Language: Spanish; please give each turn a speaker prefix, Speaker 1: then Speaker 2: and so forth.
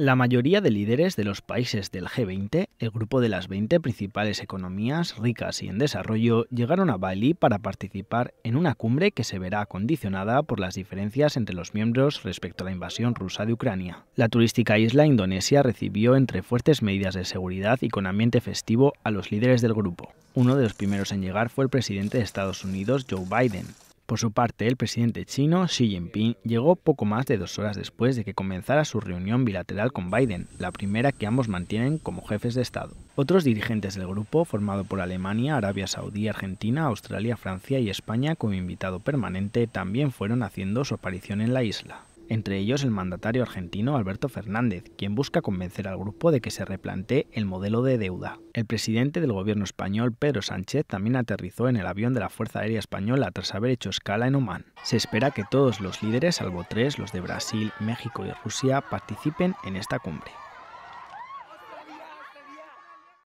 Speaker 1: La mayoría de líderes de los países del G20, el grupo de las 20 principales economías ricas y en desarrollo, llegaron a Bali para participar en una cumbre que se verá condicionada por las diferencias entre los miembros respecto a la invasión rusa de Ucrania. La turística isla indonesia recibió entre fuertes medidas de seguridad y con ambiente festivo a los líderes del grupo. Uno de los primeros en llegar fue el presidente de Estados Unidos, Joe Biden, por su parte, el presidente chino Xi Jinping llegó poco más de dos horas después de que comenzara su reunión bilateral con Biden, la primera que ambos mantienen como jefes de Estado. Otros dirigentes del grupo, formado por Alemania, Arabia Saudí, Argentina, Australia, Francia y España como invitado permanente, también fueron haciendo su aparición en la isla entre ellos el mandatario argentino Alberto Fernández, quien busca convencer al grupo de que se replantee el modelo de deuda. El presidente del gobierno español, Pedro Sánchez, también aterrizó en el avión de la Fuerza Aérea Española tras haber hecho escala en Oman. Se espera que todos los líderes, salvo tres, los de Brasil, México y Rusia, participen en esta cumbre.